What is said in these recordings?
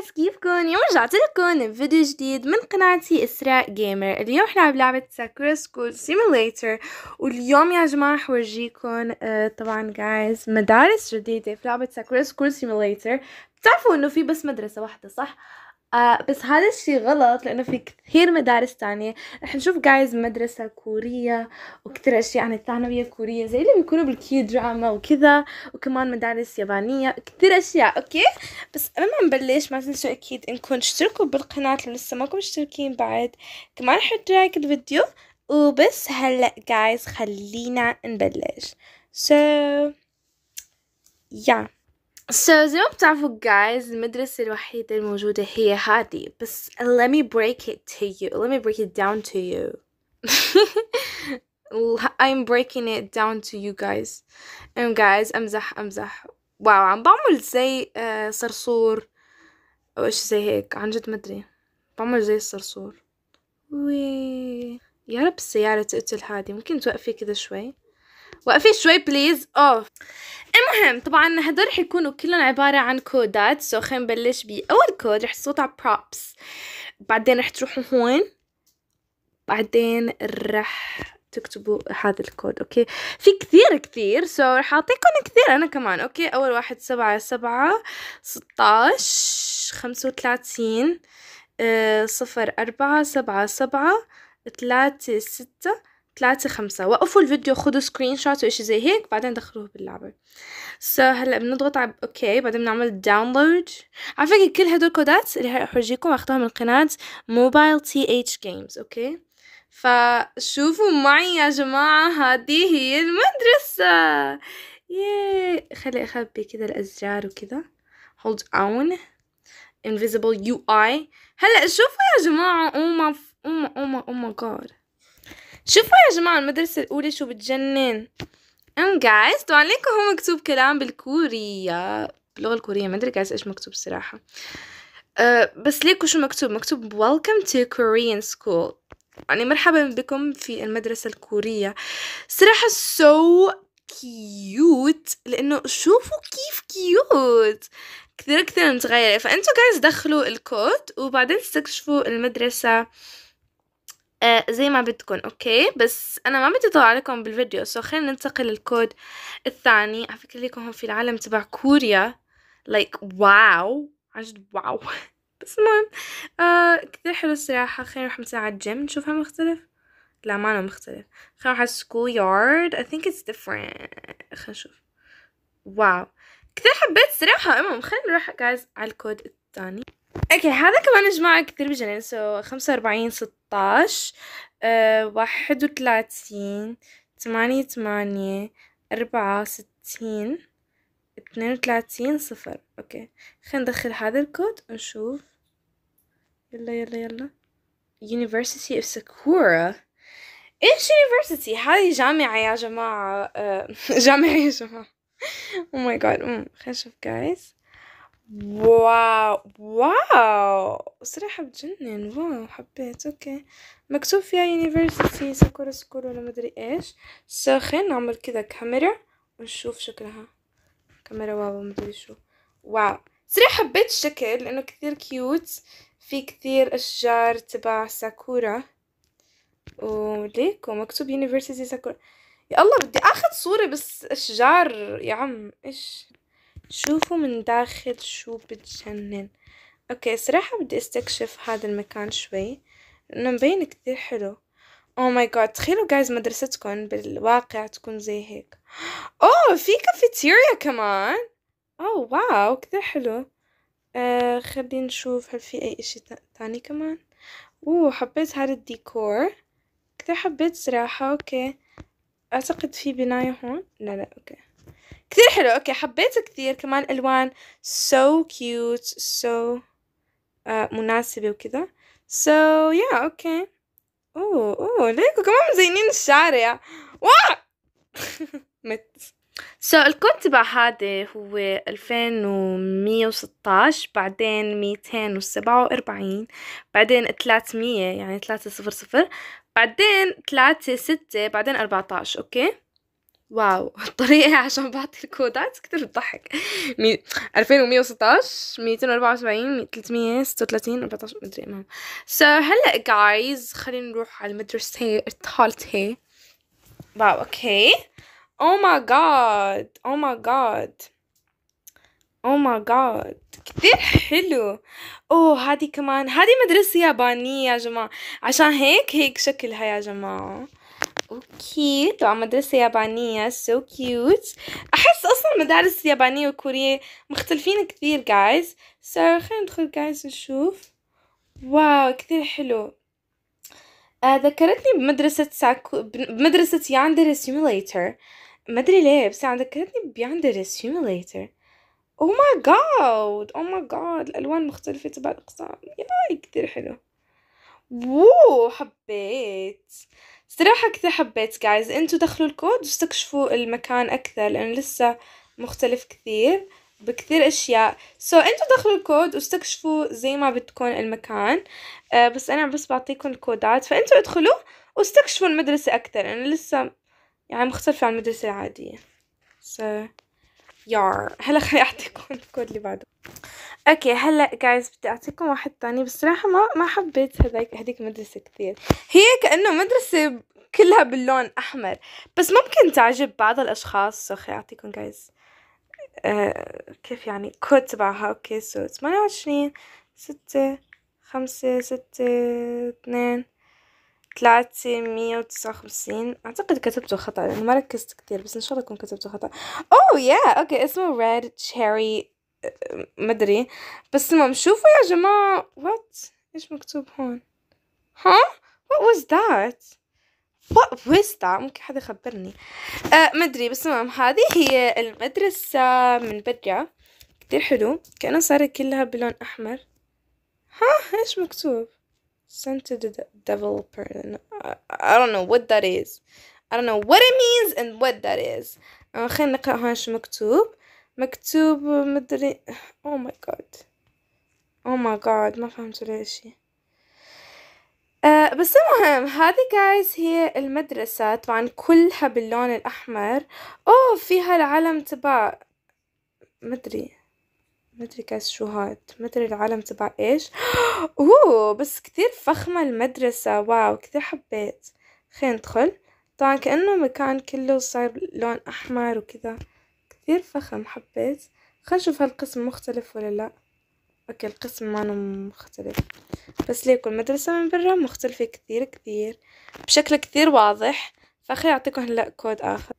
الناس كيفكم اليوم رجعت لكم بفيديو جديد من قناتي اسراء جيمر اليوم رح نلعب لعبه ساكورا سكول سيميليتر واليوم يا جماعه رح اورجيكم آه طبعا جايز مدارس جديده في لعبه ساكورا سكول سيميليتر بتعرفوا انه في بس مدرسه واحده صح آه بس هذا الشي غلط لأنه في كثير مدارس تانية رح نشوف جايز مدرسة كورية وكثير أشياء عن الثانوية كورية زي اللي بيكونوا بالكي دراما وكذا وكمان مدارس يابانية كثير أشياء أوكي بس قبل ما نبلش ما تنسوا أكيد إنكم تشتركوا بالقناة لو لسه ماكم مشتركين بعد كمان حطوا لايك الفيديو وبس هلأ جايز خلينا نبلش سو so yeah So زي ما بتعرفوا guys المدرسة الوحيدة الموجودة هي هذه بس let me break it to you let me break it down to you I'm breaking it down to you guys and um, guys امزح امزح واو عم بعمل زي uh, صرصور او ايش زي هيك عن جد مدري بعمل زي الصرصور وي يا رب السيارة تقتل هادي ممكن توقفي كذا شوي وقفي شوي بليز اه المهم طبعا هدول رح يكونوا كلهم عبارة عن كودات سو خلينا نبلش بأول كود رح تصوت على props بعدين رح تروحوا هون بعدين رح تكتبوا هذا الكود اوكي في كثير كثير سو so, رح اعطيكم كثير انا كمان اوكي اول واحد سبعة سبعة ستاش خمسة وثلاثين آه، صفر أربعة سبعة سبعة ثلاثة ستة ثلاثة خمسة وقفوا الفيديو خدوا سكرين شوت وإشي زي هيك بعدين دخلوه باللعبة سو so, هلا بنضغط على اوكي بعدين بنعمل داونلود على فكرة كل هدول الكودات اللي هلا احرجيكم اخدوها من قناة موبايل تي اتش جيمز اوكي فشوفوا معي يا جماعة هذه هي المدرسة ياي خلي اخبي كذا الازرار وكذا hold on invisible UI هلا شوفوا يا جماعة او oh my او oh my او oh my جاد شوفوا يا جماعة المدرسة الأولى شو بتجنن ام جايز طبعا ليكو هو مكتوب كلام بالكورية باللغة الكورية ما ادري جايز ايش مكتوب صراحة أه، بس ليكو شو مكتوب مكتوب welcome to Korean school يعني مرحبا بكم في المدرسة الكورية صراحة so كيوت لانه شوفوا كيف كيوت كثير كثير متغيرة فأنتوا جايز دخلوا الكود وبعدين استكشفوا المدرسة آه، زي ما بدكم اوكي بس انا ما بدي اطول عليكم بالفيديو سو خلينا ننتقل للكود الثاني على فكره ليكم هون في العالم تبع كوريا لايك واو عن جد واو بس المهم آه كثير حلو الصراحة خلينا نروح مثلا على الجيم نشوف مختلف لا ما أنا مختلف خلينا نروح على السكول يارد اي ثينك اتس ديفرنت خلينا نشوف واو كثير حبيت الصراحة المهم خلينا نروح جايز على الكود الثاني اوكي هذا كمان يا جماعة كثير بجنن سو خمسة وأربعين ستة ستاش آه، واحد وثلاثين ثمانية ثمانية أربعة ستين اثنين وثلاثين صفر اوكي خلينا ندخل هذا الكود ونشوف يلا يلا يلا University of Sakura ايش University هاي جامعة يا جماعة آه، جامعة يا جماعة oh my god mm. خلينا نشوف guys واو واو صراحة بتجنن واو حبيت اوكي مكتوب فيها يونيفرسيتي ساكورا سكول ولا مدري ايش ساخن نعمل كذا كاميرا ونشوف شكلها كاميرا واو مدري شو واو صراحة حبيت الشكل لانه كثير كيوت في كثير اشجار تبع ساكورا وليكو مكتوب يونيفرسيتي ساكورا يا الله بدي اخذ صورة بس اشجار يا عم ايش شوفوا من داخل شو بتجنن اوكي صراحة بدي استكشف هذا المكان شوي لانه مبين كتير حلو او ماي جاد تخيلوا جايز مدرستكم بالواقع تكون زي هيك اوه oh، في كافيتيريا كمان اوه oh واو كتير حلو آه خلينا نشوف هل في اي اشي تاني كمان اوه حبيت هذا الديكور كتير حبيت صراحة اوكي اعتقد في بناية هون لا لا اوكي كثير حلو اوكي حبيته كثير كمان الوان so cute so uh, مناسبة وكذا so yeah اوكي اوه اوه ليكو كمان مزينين الشارع مت سو so, الكود تبع هذا هو الفين ومية وستاش بعدين ميتين وسبعة واربعين بعدين تلاتمية يعني تلاتة صفر صفر بعدين تلاتة ستة بعدين اربعتاش اوكي okay? واو الطريقة إيه عشان بعطي الكودات كتير بتضحك مي... 2116 274 336 14 مدري المهم سو so, هلا جايز خلينا نروح على المدرسة الثالثة واو اوكي او ماي جاد او ماي جاد او ماي جاد كتير حلو اوه هذه كمان هذه مدرسة يابانية يا جماعة عشان هيك هيك شكلها يا جماعة اوكي طبعا مدرسة يابانية سو so كيوت احس اصلا المدارس اليابانية والكورية مختلفين كثير جايز سو so, خلينا ندخل جايز نشوف واو كثير حلو آه ذكرتني بمدرسة ساكو بمدرسة ياندر سيميليتر ما ادري ليه بس ذكرتني بياندر سيميليتر او ماي جاد او ماي جاد الالوان مختلفة تبع الاقسام ياي كثير حلو وو حبيت صراحة كثير حبيت جايز انتو دخلوا الكود واستكشفوا المكان اكثر لانه لسه مختلف كثير بكثير اشياء سو so, انتو دخلوا الكود واستكشفوا زي ما بدكم المكان آه بس انا بس بعطيكم الكودات فانتو ادخلوا واستكشفوا المدرسة اكثر لانه لسه يعني مختلفة عن المدرسة العادية so, يار هلا خلي اعطيكم الكود اللي بعده اوكي هلا جايز بدي اعطيكم واحد تاني بصراحه ما ما حبيت هذيك هذيك المدرسه كثير هي كانه مدرسه كلها باللون احمر بس ممكن تعجب بعض الاشخاص اوكي اعطيكم جايز أه كيف يعني كود تبعها اوكي سو 28 ستة خمسة ستة اثنين ثلاثة مية وتسعة وخمسين أعتقد كتبته خطأ لأنه ما ركزت كتير بس إن شاء الله أكون كتبته خطأ أوه oh يا أوكي اسمه red cherry مدري بس المهم شوفوا يا جماعة وات ايش مكتوب هون ها وات واز ذات وات واز ذات ممكن حدا يخبرني آه مدري بس المهم هذه هي المدرسة من برا كتير حلو كأنها صارت كلها بلون أحمر ها ايش مكتوب sent to the developer I don't know what that is I don't know what it means and what that is آه، خلينا نقرأ هون شو مكتوب مكتوب مدري او ماي جاد او ماي جاد ما فهمت ولا شيء أه بس المهم هذه جايز هي المدرسة طبعا كلها باللون الأحمر أوه فيها العلم تبع مدري مدري كاس شو هاد مدري العلم تبع ايش اوه بس كتير فخمة المدرسة واو كتير حبيت خلينا ندخل طبعا كأنه مكان كله صار لون أحمر وكذا كتير فخم حبيت خنشوف نشوف هالقسم مختلف ولا لا اوكي القسم ما مختلف بس ليكو المدرسة من برا مختلفة كثير كثير بشكل كثير واضح فخلي اعطيكم هلا كود اخر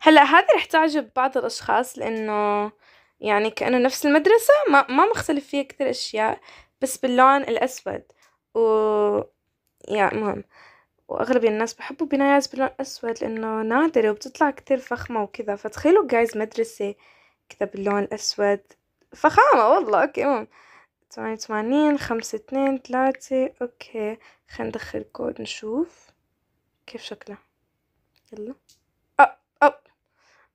هلا هذا رح تعجب بعض الاشخاص لانه يعني كأنه نفس المدرسة ما, ما مختلف فيها كثير اشياء بس باللون الاسود و يعني مهم واغلب الناس بحبوا بنايات باللون الاسود لانه نادره وبتطلع كتير فخمه وكذا فتخيلوا جايز مدرسه كذا باللون الاسود فخامه والله اوكي المهم ثمانية وثمانين خمسة اثنين ثلاثة اوكي خلينا ندخل كود نشوف كيف شكله يلا أب أب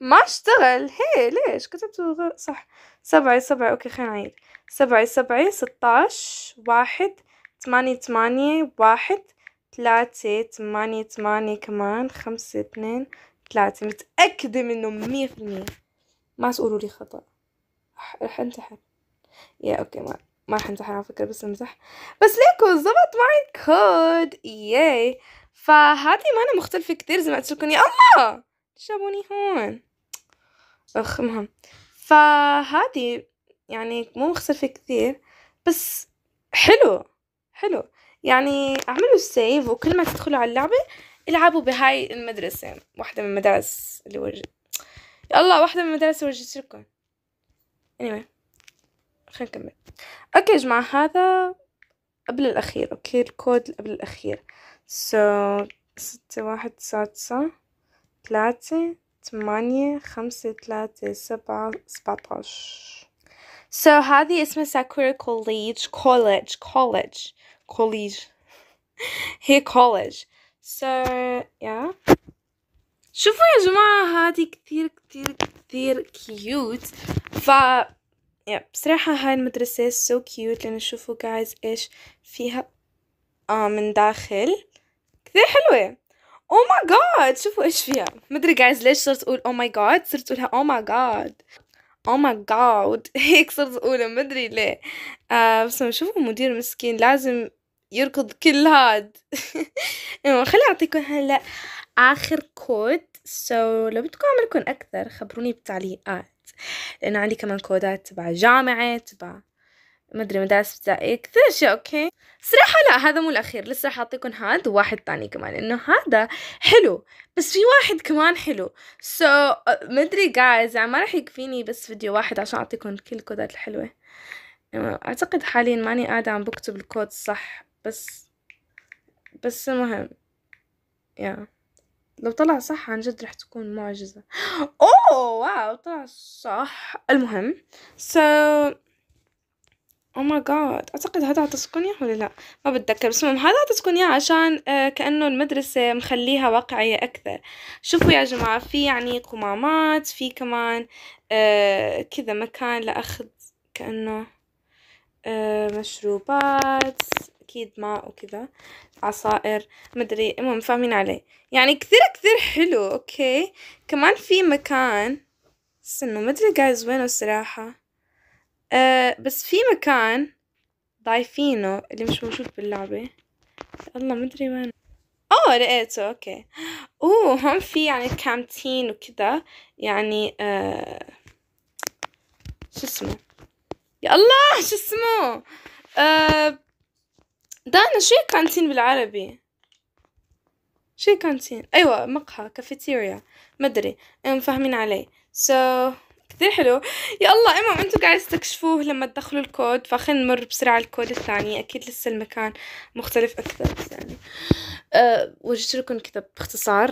ما اشتغل هي ليش كتبت صح سبعة سبعة اوكي خلينا نعيد سبعة سبعة ستاش واحد ثمانية ثمانية واحد تلاتة تمانية تمانية كمان خمسة اثنين تلاتة متأكدة منه مية في المية ما تقولوا لي خطأ رح انتحر يا اوكي ما ما رح انتحر على فكرة بس امزح بس ليكو زبط معي الكود ياي فهذه ما انا مختلفة كتير زي ما قلت لكم يا الله شابوني هون اخ مهم فهذه يعني مو مختلفة كثير بس حلو حلو يعني اعملوا السيف وكل ما تدخلوا على اللعبة العبوا بهاي المدرسة واحدة من المدارس اللي وجد الله واحدة من المدارس اللي وجدت لكم anyway خلينا نكمل اوكي يا جماعة هذا قبل الأخير اوكي الكود قبل الأخير سو so, ستة واحد تسعة تسعة ثلاثة ثمانية خمسة ثلاثة سبعة سبعتاش So هذه اسمها ساكورا كوليج كوليج كوليج college هي college so yeah شوفوا يا جماعة هذه كثير كثير كثير كيوت ف يا بصراحة هاي المدرسة so cute لأن شوفوا جايز إيش فيها آه من داخل كثير حلوة او ماي جاد شوفوا ايش فيها مدري جايز ليش صرت اقول او ماي جاد صرت اقولها او ماي جاد او ماي جاد هيك صرت اقول ما ادري ليه آه بس لما مدير مسكين لازم يركض كل هاد المهم خليني اعطيكم هلا اخر كود سو so, لو بدكم اعملكم اكثر خبروني بالتعليقات لانه عندي كمان كودات تبع جامعه تبع ما ادري مدارس ابتدائيه كثير اشياء اوكي صراحه لا هذا مو الاخير لسه راح اعطيكم هذا وواحد ثاني كمان انه هذا حلو بس في واحد كمان حلو سو so, ما ادري جايز يعني ما راح يكفيني بس فيديو واحد عشان اعطيكم كل الكودات الحلوه اعتقد حاليا ماني قاعده عم بكتب الكود صح بس بس المهم يا لو طلع صح عن جد رح تكون معجزة أوه واو طلع صح المهم so او ماي جاد اعتقد هذا عطتكم اياه ولا لا ما بتذكر بس المهم هذا عطتكم اياه عشان آه، كانه المدرسه مخليها واقعيه اكثر شوفوا يا جماعه في يعني قمامات في كمان آه، كذا مكان لاخذ كانه آه، مشروبات اكيد ماء وكذا عصائر مدري المهم فاهمين علي يعني كثير كثير حلو اوكي كمان في مكان استنوا مدري جايز وينه الصراحه آه بس في مكان ضايفينه اللي مش موجود باللعبة الله مدري وين اوه لقيته اوكي اوه هم في يعني كامتين وكذا يعني آه شو اسمه يا الله شو اسمه آه دانا شو كانتين بالعربي شو كانتين ايوه مقهى كافيتيريا مدري مفهمين علي so كتير حلو يلا المهم انتم قاعد تستكشفوه لما تدخلوا الكود فخلينا نمر بسرعة على الكود الثاني اكيد لسه المكان مختلف اكثر بس يعني أه وجدت لكم كذا باختصار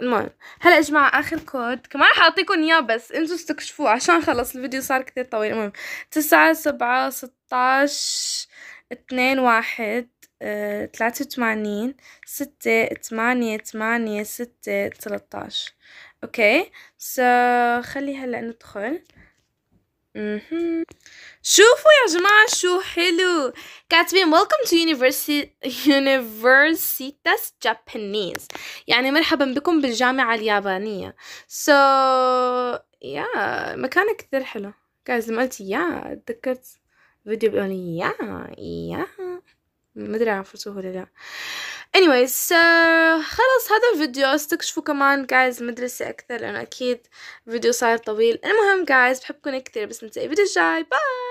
المهم هلا يا جماعة آخر كود كمان حاعطيكم إياه بس انتوا استكشفوه عشان خلص الفيديو صار كتير طويل المهم تسعة سبعة 16 اتنين واحد 83 أه، 6 ستة 8 6 ستة اوكي سو خلي هلا ندخل شوفوا يا جماعة شو حلو كاتبين welcome to university universitas Japanese يعني مرحبا بكم بالجامعة اليابانية so يا yeah, مكان كثير حلو guys لما قلت يا yeah, تذكرت فيديو بيقول يا يا ما ادري عن ولا لا anyways uh, خلاص هذا الفيديو استكشفوا كمان guys المدرسة أكثر لأنه أكيد فيديو صار طويل المهم guys بحبكم كثير بس نتلاقي الفيديو الجاي باي